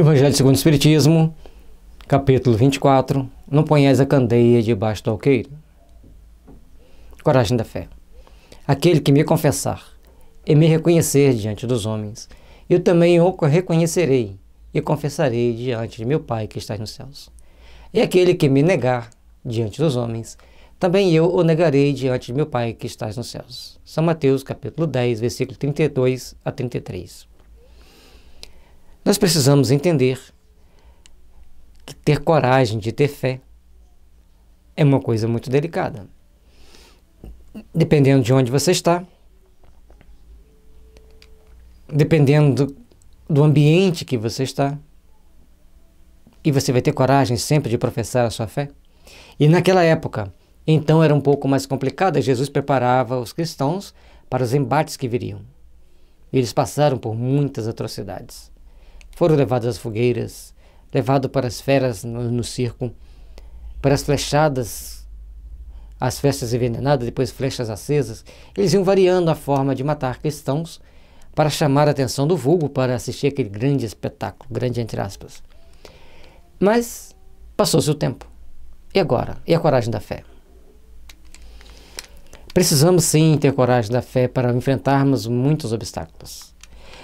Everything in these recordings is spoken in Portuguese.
Evangelho segundo o Espiritismo, capítulo 24. Não ponhais a candeia debaixo do alqueiro. Coragem da fé. Aquele que me confessar e me reconhecer diante dos homens, eu também o reconhecerei e confessarei diante de meu Pai que está nos céus. E aquele que me negar diante dos homens, também eu o negarei diante de meu Pai que está nos céus. São Mateus capítulo 10, versículo 32 a 33. Nós precisamos entender que ter coragem de ter fé é uma coisa muito delicada. Dependendo de onde você está, dependendo do, ambiente que você está, e você vai ter coragem sempre de professar a sua fé. E naquela época, então era um pouco mais complicada, Jesus preparava os cristãos para os embates que viriam. E eles passaram por muitas atrocidades foram levados às fogueiras, levados para as feras no, no circo, para as flechadas, as festas envenenadas, depois flechas acesas. Eles iam variando a forma de matar cristãos para chamar a atenção do vulgo para assistir aquele grande espetáculo, grande entre aspas. Mas passou-se o tempo. E agora? E a coragem da fé? Precisamos sim ter coragem da fé para enfrentarmos muitos obstáculos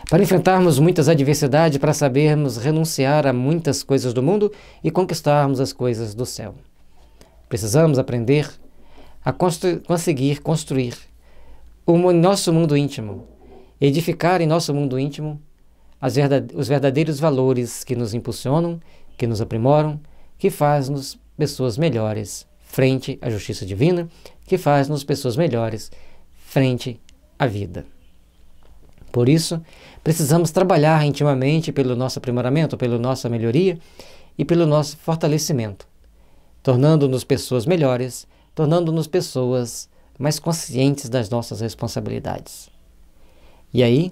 para enfrentarmos muitas adversidades, para sabermos renunciar a muitas coisas do mundo e conquistarmos as coisas do céu. Precisamos aprender a constru conseguir construir o nosso mundo íntimo, edificar em nosso mundo íntimo verdade os verdadeiros valores que nos impulsionam, que nos aprimoram, que faz-nos pessoas melhores frente à justiça divina, que faz-nos pessoas melhores frente à vida. Por isso, precisamos trabalhar intimamente pelo nosso aprimoramento, pela nossa melhoria e pelo nosso fortalecimento, tornando-nos pessoas melhores, tornando-nos pessoas mais conscientes das nossas responsabilidades. E aí,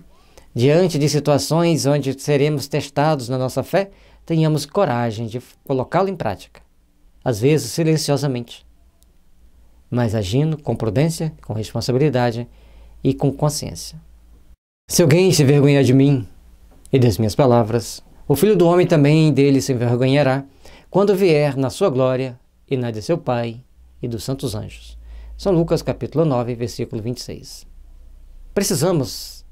diante de situações onde seremos testados na nossa fé, tenhamos coragem de colocá-la em prática, às vezes silenciosamente, mas agindo com prudência, com responsabilidade e com consciência. Se alguém se vergonhar de mim e das minhas palavras, o filho do homem também dele se envergonhará quando vier na sua glória e na de seu Pai e dos santos anjos. São Lucas capítulo 9, versículo 26. Precisamos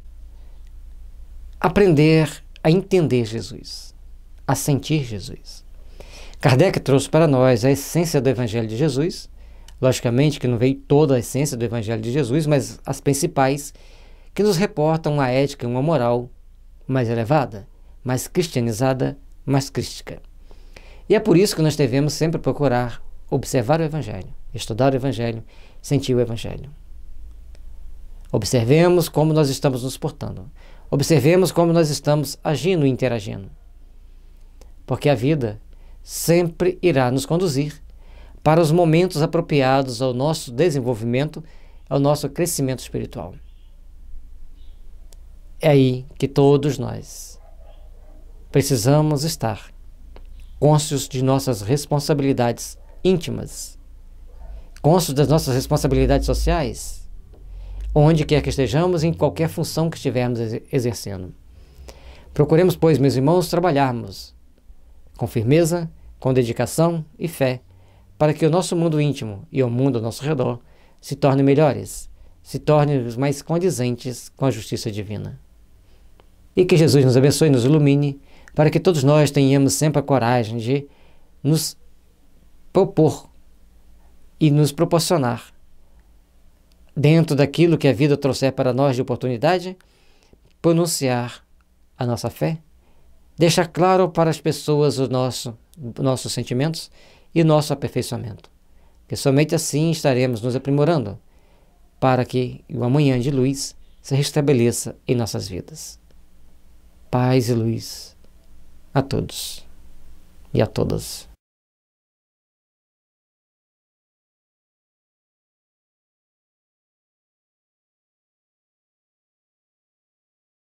aprender a entender Jesus, a sentir Jesus. Kardec trouxe para nós a essência do Evangelho de Jesus. Logicamente que não veio toda a essência do Evangelho de Jesus, mas as principais que nos reporta uma ética e uma moral mais elevada, mais cristianizada, mais crística. E é por isso que nós devemos sempre procurar observar o Evangelho, estudar o Evangelho, sentir o Evangelho. Observemos como nós estamos nos portando. Observemos como nós estamos agindo e interagindo. Porque a vida sempre irá nos conduzir para os momentos apropriados ao nosso desenvolvimento, ao nosso crescimento espiritual. É aí que todos nós precisamos estar cônscios de nossas responsabilidades íntimas, cônscios das nossas responsabilidades sociais, onde quer que estejamos, em qualquer função que estivermos exercendo. Procuremos, pois, meus irmãos, trabalharmos com firmeza, com dedicação e fé, para que o nosso mundo íntimo e o mundo ao nosso redor se tornem melhores, se tornem mais condizentes com a justiça divina. E que Jesus nos abençoe e nos ilumine, para que todos nós tenhamos sempre a coragem de nos propor e nos proporcionar, dentro daquilo que a vida trouxer para nós de oportunidade, pronunciar a nossa fé, deixar claro para as pessoas os nosso, nossos sentimentos e nosso aperfeiçoamento. Que somente assim estaremos nos aprimorando para que o amanhã de luz se restabeleça em nossas vidas. Paz e luz a todos e a todas.